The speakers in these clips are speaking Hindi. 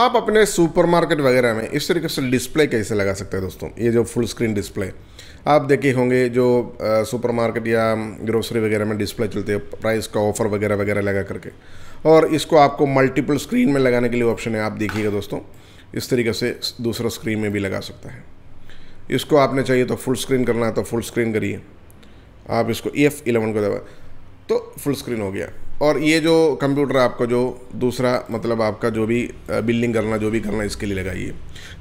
आप अपने सुपरमार्केट वगैरह में इस तरीके से डिस्प्ले कैसे लगा सकते हैं दोस्तों ये जो फुल स्क्रीन डिस्प्ले आप देखे होंगे जो सुपरमार्केट या ग्रोसरी वगैरह में डिस्प्ले चलते हैं प्राइस का ऑफर वगैरह वगैरह लगा करके और इसको आपको मल्टीपल स्क्रीन में लगाने के लिए ऑप्शन है आप देखिएगा दोस्तों इस तरीके से दूसरा स्क्रीन में भी लगा सकता है इसको आपने चाहिए तो फुल स्क्रीन करना है तो फुल स्क्रीन करिए आप इसको ई एफ़ को दबा तो फुल स्क्रीन हो गया और ये जो कंप्यूटर आपका जो दूसरा मतलब आपका जो भी बिल्डिंग करना जो भी करना इसके लिए लगाइए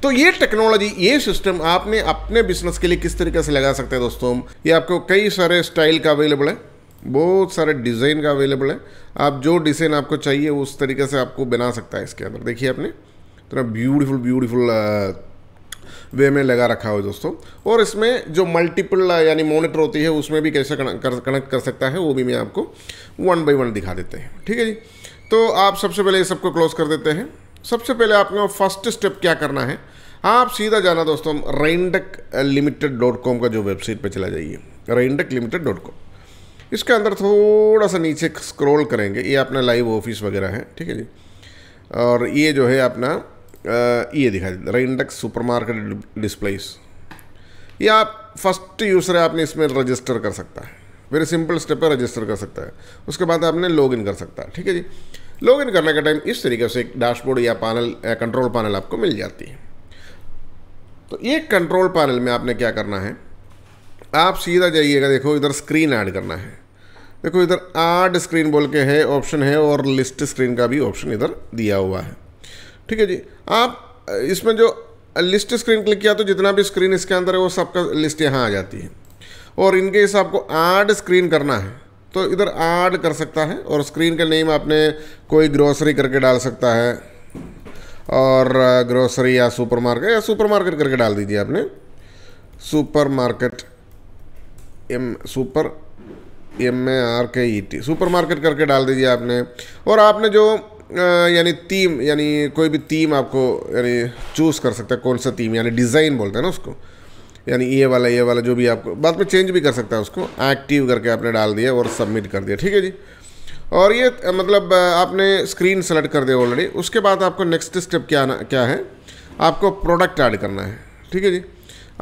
तो ये टेक्नोलॉजी ये सिस्टम आपने अपने बिजनेस के लिए किस तरीके से लगा सकते हैं दोस्तों ये आपको कई सारे स्टाइल का अवेलेबल है बहुत सारे डिज़ाइन का अवेलेबल है आप जो डिज़ाइन आपको चाहिए उस तरीके से आपको बना सकता है इसके अंदर देखिए आपने इतना ब्यूटीफुल ब्यूटीफुल वे में लगा रखा हो दोस्तों और इसमें जो मल्टीपल यानी मोनिटर होती है उसमें भी कैसे कनेक्ट कर सकता है वो भी मैं आपको वन बाई वन दिखा देते हैं ठीक है जी तो आप सबसे पहले सबको क्लोज कर देते हैं सबसे पहले आपको फर्स्ट स्टेप क्या करना है आप सीधा जाना दोस्तों रेंडक लिमिटेड डॉट कॉम का जो वेबसाइट पर चला जाइए रेंडक लिमिटेड डॉट कॉम इसके अंदर थोड़ा सा नीचे स्क्रॉल करेंगे ये अपना लाइव ऑफिस वगैरह है ठीक है जी और ये जो है अपना Uh, ये दिखा सुपर मार्केट डिस्प्लेस ये आप फर्स्ट यूज़र है आपने इसमें रजिस्टर कर सकता है वेरी सिंपल स्टेप पर रजिस्टर कर सकता है उसके बाद आपने लॉग इन कर सकता है ठीक है जी लॉग इन करने का टाइम इस तरीके से एक डैशबोर्ड या पैनल कंट्रोल पैनल आपको मिल जाती है तो ये कंट्रोल पैनल में आपने क्या करना है आप सीधा जाइएगा देखो इधर स्क्रीन ऐड करना है देखो इधर आर्ड स्क्रीन बोल के है ऑप्शन है और लिस्ट स्क्रीन का भी ऑप्शन इधर दिया हुआ है ठीक है जी आप इसमें जो लिस्ट स्क्रीन क्लिक किया तो जितना भी स्क्रीन इसके अंदर है वो सबका लिस्ट यहाँ आ जाती है और इनके हिसाब को आड स्क्रीन करना है तो इधर आड कर सकता है और स्क्रीन का नेम आपने कोई ग्रोसरी करके डाल सकता है और ग्रोसरी या सुपरमार्केट या सुपरमार्केट करके डाल दीजिए आपने supermarket M super M A R K E T market करके डाल दीजिए आपने और आपने जो यानी टीम यानी कोई भी टीम आपको यानी चूज़ कर सकता है कौन सा टीम यानी डिज़ाइन बोलते हैं ना उसको यानी ये वाला ये वाला जो भी आपको बाद में चेंज भी कर सकता है उसको एक्टिव करके आपने डाल दिया और सबमिट कर दिया ठीक है जी और ये मतलब आपने स्क्रीन सेलेक्ट कर दिया ऑलरेडी उसके बाद आपको नेक्स्ट स्टेप क्या ना क्या है आपको प्रोडक्ट ऐड करना है ठीक है जी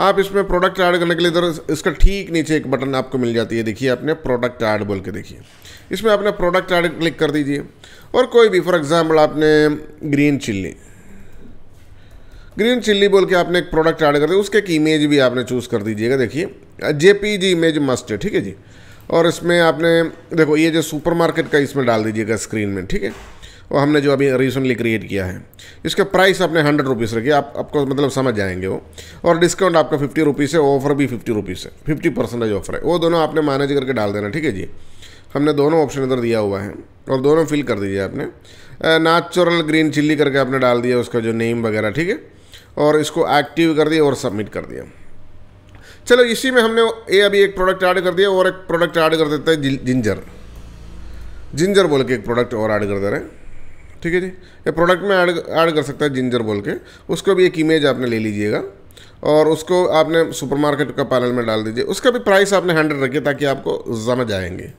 आप इसमें प्रोडक्ट ऐड करने के लिए इधर इसका ठीक नीचे एक बटन आपको मिल जाती है देखिए आपने प्रोडक्ट ऐड बोल के देखिए इसमें आपने प्रोडक्ट ऐड क्लिक कर दीजिए और कोई भी फॉर एग्ज़ाम्पल आपने ग्रीन चिल्ली ग्रीन चिल्ली बोल के आपने एक प्रोडक्ट ऐड कर दिया उसके एक इमेज भी आपने चूज़ कर दीजिएगा देखिए जेपीजी इमेज मस्ट है ठीक है जी और इसमें आपने देखो ये जो सुपरमार्केट का इसमें डाल दीजिएगा स्क्रीन में ठीक है और हमने जो अभी रिसेंटली क्रिएट किया है इसका प्राइस आपने हंड्रेड रुपीज़ रखी आप आपको मतलब समझ जाएंगे वो और डिस्काउंट आपका फिफ्टी रुपीज़ है ऑफर भी फिफ्टी रुपीज़ है फिफ्टी परसेंटेज ऑफर है वो दोनों आपने मैनेज करके डाल देना ठीक है जी हमने दोनों ऑप्शन इधर दिया हुआ है और दोनों फिल कर दीजिए आपने नेचुरल ग्रीन चिल्ली करके आपने डाल दिया उसका जो नेम वगैरह ठीक है और इसको एक्टिव कर दिया और सबमिट कर दिया चलो इसी में हमने ये अभी एक प्रोडक्ट ऐड कर दिया और एक प्रोडक्ट ऐड कर देते हैं जिंजर जिंजर बोल के एक प्रोडक्ट और ऐड कर दे रहे हैं ठीक है जी ये प्रोडक्ट में ऐड ऐड कर सकता है जिंजर बोल के उसको भी एक इमेज आपने ले लीजिएगा और उसको आपने सुपरमार्केट का पैनल में डाल दीजिए उसका भी प्राइस आपने हंड्रेड रखिए ताकि आपको समझ आएंगे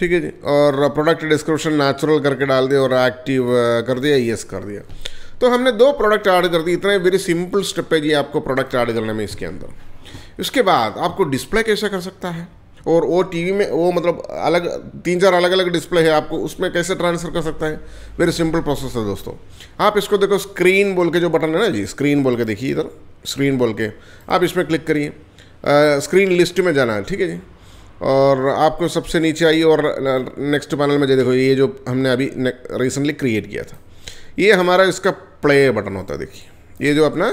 ठीक है जी और प्रोडक्ट डिस्क्रिप्शन नेचुरल करके डाल दिया और एक्टिव कर दिया यस कर दिया तो हमने दो प्रोडक्ट ऐड कर दिए इतने वेरी सिंपल स्टेप है जी आपको प्रोडक्ट ऐड करने में इसके अंदर इसके बाद आपको डिस्प्ले कैसे कर सकता है और वो टीवी में वो मतलब अलग तीन चार अलग अलग डिस्प्ले है आपको उसमें कैसे ट्रांसफर कर सकता है वेरी सिंपल प्रोसेस है दोस्तों आप इसको देखो स्क्रीन बोल के जो बटन है ना जी स्क्रीन बोल के देखिए इधर स्क्रीन बोल के आप इसमें क्लिक करिए स्क्रीन लिस्ट में जाना है ठीक है जी और आपको सबसे नीचे आइए और नेक्स्ट पैनल में जो देखो ये जो हमने अभी रिसेंटली क्रिएट किया था ये हमारा इसका प्ले बटन होता है देखिए ये जो अपना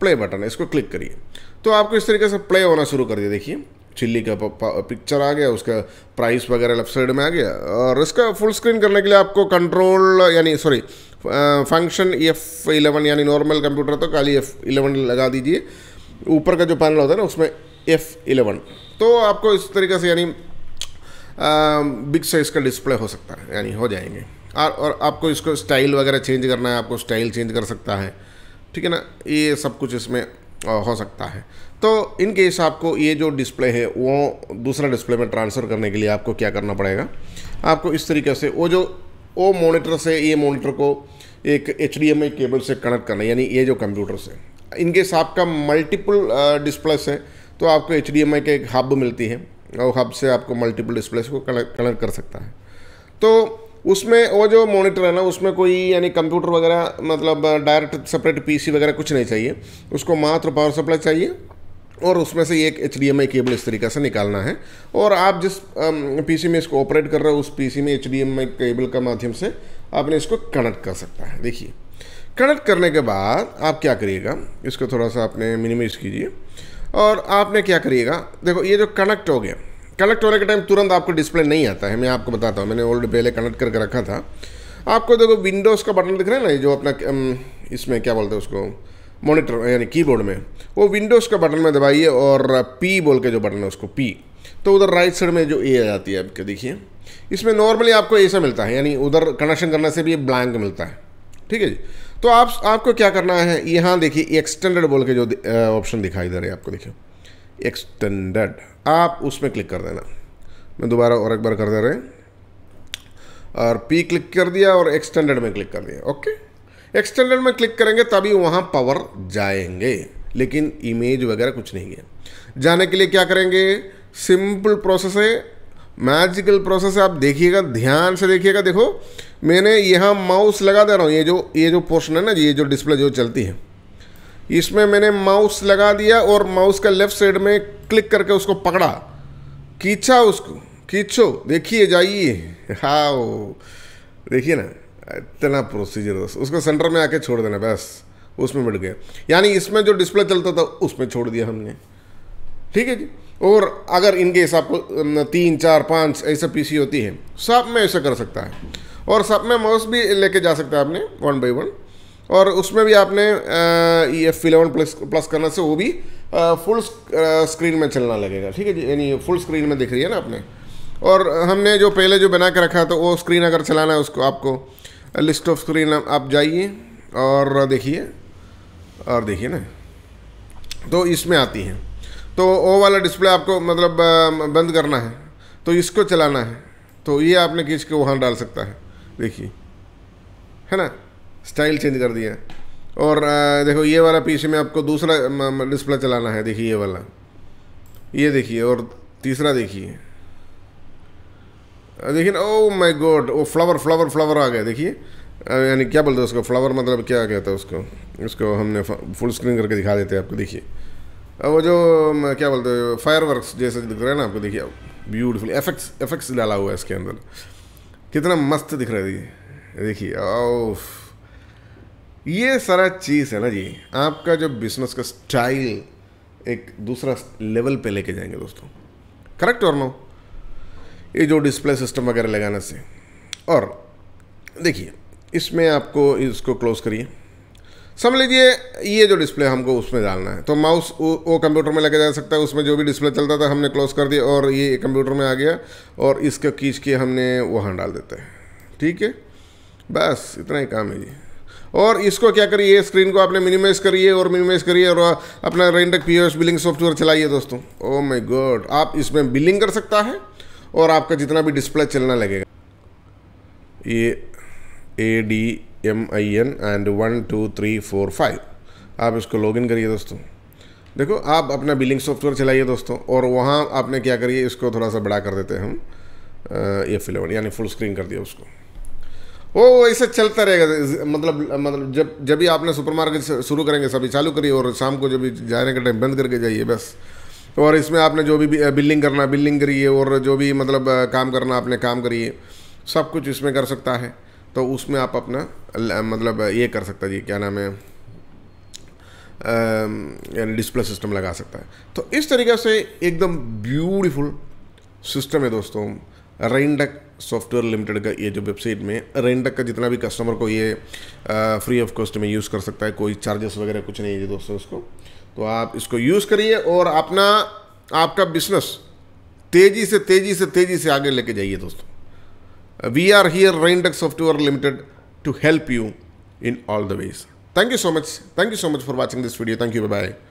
प्ले बटन है इसको क्लिक करिए तो आपको इस तरीके से प्ले होना शुरू कर दिया देखिए चिल्ली का पिक्चर आ गया उसका प्राइस वगैरह लेफ्ट साइड में आ गया और इसका फुल स्क्रीन करने के लिए आपको कंट्रोल यानी सॉरी फंक्शन एफ इलेवन यानी नॉर्मल कंप्यूटर तो खाली एफ इलेवन लगा दीजिए ऊपर का जो पैनल होता है ना उसमें एफ इलेवन तो आपको इस तरीके से यानी बिग साइज़ का डिस्प्ले हो सकता है यानी हो जाएंगे और और आपको इसको स्टाइल वगैरह चेंज करना है आपको स्टाइल चेंज कर सकता है ठीक है ना ये सब कुछ इसमें हो सकता है तो इन केस आपको ये जो डिस्प्ले है वो दूसरा डिस्प्ले में ट्रांसफ़र करने के लिए आपको क्या करना पड़ेगा आपको इस तरीके से वो जो वो मोनीटर से ये मोनीटर को एक एच केबल से कनेक्ट करना यानी ये जो कंप्यूटर से इनकेस आपका मल्टीपल डिस्प्ले से तो आपको एच डी एम आई का एक हब मिलती है और हब से आपको मल्टीपल डिस्प्लेस को कनेक्ट कर सकता है तो उसमें वो जो मॉनिटर है ना उसमें कोई यानी कंप्यूटर वगैरह मतलब डायरेक्ट सेपरेट पीसी वगैरह कुछ नहीं चाहिए उसको मात्र पावर सप्लाई चाहिए और उसमें से एक एच केबल इस तरीके से निकालना है और आप जिस पीसी में इसको ऑपरेट कर रहे हो उस पीसी में एच केबल का माध्यम से आपने इसको कनेक्ट कर सकता है देखिए कनेक्ट करने के बाद आप क्या करिएगा इसको थोड़ा सा आपने मिनिमाइज कीजिए और आपने क्या करिएगा देखो ये जो कनेक्ट हो गया कनेक्ट होने के टाइम तुरंत आपको डिस्प्ले नहीं आता है मैं आपको बताता हूँ मैंने ओल्ड पहले कनेक्ट करके रखा था आपको देखो विंडोज़ का बटन दिख रहा है ना जो अपना इसमें क्या बोलते हैं उसको मॉनिटर यानी कीबोर्ड में वो विंडोज़ का बटन में दबाइए और पी बोल के जो बटन है उसको पी तो उधर राइट साइड में जो ए आ जाती है आपके देखिए इसमें नॉर्मली आपको ऐसा मिलता है यानी उधर कनेक्शन करने से भी ब्लैंक मिलता है ठीक है जी तो आप आपको क्या करना है यहाँ देखिए एक्सटेंडेड बोल के जो ऑप्शन दिखाई दे रहे हैं आपको देखिए एक्सटेंडेड आप उसमें क्लिक कर देना मैं दोबारा और एक बार कर दे रहे हैं और पी क्लिक कर दिया और एक्सटेंडेड में क्लिक कर दिया ओके एक्सटेंडेड में क्लिक करेंगे तभी वहाँ पावर जाएंगे लेकिन इमेज वगैरह कुछ नहीं है जाने के लिए क्या करेंगे सिंपल प्रोसेस है मैजिकल प्रोसेस आप देखिएगा ध्यान से देखिएगा देखो मैंने यहाँ माउस लगा दे रहा हूँ ये जो ये जो पोर्शन है ना ये जो डिस्प्ले जो चलती है इसमें मैंने माउस लगा दिया और माउस का लेफ्ट साइड में क्लिक करके उसको पकड़ा खींचा उसको खींचो देखिए जाइए हाओ देखिए ना इतना प्रोसीजर बस उसको सेंटर में आके छोड़ देना बस उसमें मिट गया यानी इसमें जो डिस्प्ले चलता था उसमें छोड़ दिया हमने ठीक है जी और अगर इनके सब तीन चार पाँच ऐसा पीसी होती है सब में ऐसा कर सकता है और सब में माउस भी लेके जा सकता है आपने वन बाई वन और उसमें भी आपने E F eleven plus plus करने से वो भी आ, फुल स्क्रीन में चलना लगेगा ठीक है जी यानी फुल स्क्रीन में दिख रही है ना आपने और हमने जो पहले जो बना के रखा था वो स्क्रीन अगर चलाना है उसको आपको लिस्ट ऑफ स्क्रीन आप जाइए और देखिए और देखिए ना तो इसमें आती है तो ओ वाला डिस्प्ले आपको मतलब बंद करना है तो इसको चलाना है तो ये आपने खींच के वहाँ डाल सकता है देखिए है ना स्टाइल चेंज कर दिया और देखो ये वाला पीछे में आपको दूसरा डिस्प्ले चलाना है देखिए ये वाला ये देखिए और तीसरा देखिए देखिए ना ओ माय गॉड वो फ्लावर फ्लावर फ्लावर आ गया देखिए यानी क्या बोलते हैं उसको फ्लावर मतलब क्या कहता है उसको उसको हमने फुल स्क्रीन करके दिखा देते हैं आपको देखिए वो जो क्या बोलते हैं फायर वर्क जैसे दिख रहा है ना आपको देखिए आप ब्यूटीफुल एफेक्ट्स एफेक्ट्स डाला हुआ है इसके अंदर कितना मस्त दिख रहा है देखिए औ ये सारा चीज़ है ना जी आपका जो बिजनेस का स्टाइल एक दूसरा लेवल पे लेके जाएंगे दोस्तों करेक्ट और नो ये जो डिस्प्ले सिस्टम वगैरह लगाने से और देखिए इसमें आपको इसको क्लोज करिए समझ लीजिए ये जो डिस्प्ले हमको उसमें डालना है तो माउस वो कंप्यूटर में लगे जा सकता है उसमें जो भी डिस्प्ले चलता था हमने क्लोज कर दिया और ये कंप्यूटर में आ गया और इसको खींच के हमने वहाँ डाल देते हैं ठीक है बस इतना ही काम है जी और इसको क्या करिए स्क्रीन को आपने मिनिमाइज करिए और मिनिमाइज करिए और अपना रेंडक पी बिलिंग सॉफ्टवेयर चलाइए दोस्तों ओ माई गॉड आप इसमें बिलिंग कर सकता है और आपका जितना भी डिस्प्ले चलना लगेगा ये A D M I N and one two three four five आप इसको लॉगिन करिए दोस्तों देखो आप अपना बिलिंग सॉफ्टवेयर चलाइए दोस्तों और वहाँ आपने क्या करिए इसको थोड़ा सा बड़ा कर देते हैं हम एफ इलेवन यानी फुल स्क्रीन कर दिया उसको वो ऐसे चलता रहेगा मतलब मतलब जब जब भी आपने सुपरमार्केट शुरू करेंगे सभी चालू करिए और शाम को जब भी जाने का टाइम बंद करके जाइए बस और इसमें आपने जो भी बिलिंग करना बिलिंग करिए और जो भी मतलब काम करना आपने काम करिए सब कुछ इसमें कर सकता है तो उसमें आप अपना मतलब ये कर सकता है क्या नाम है यानी डिस्प्ले सिस्टम लगा सकता है तो इस तरीके से एकदम ब्यूटीफुल सिस्टम है दोस्तों रेनडक सॉफ्टवेयर लिमिटेड का ये जो वेबसाइट में रेनडक का जितना भी कस्टमर को ये आ, फ्री ऑफ कॉस्ट में यूज़ कर सकता है कोई चार्जेस वगैरह कुछ नहीं है दोस्तों इसको तो आप इसको यूज़ करिए और अपना आपका बिजनेस तेज़ी से तेज़ी से तेज़ी से आगे लेके जाइए दोस्तों we are here Raindeck Software Limited to help you in all the ways. Thank you so much. Thank you so much for watching this video. Thank you. Bye-bye.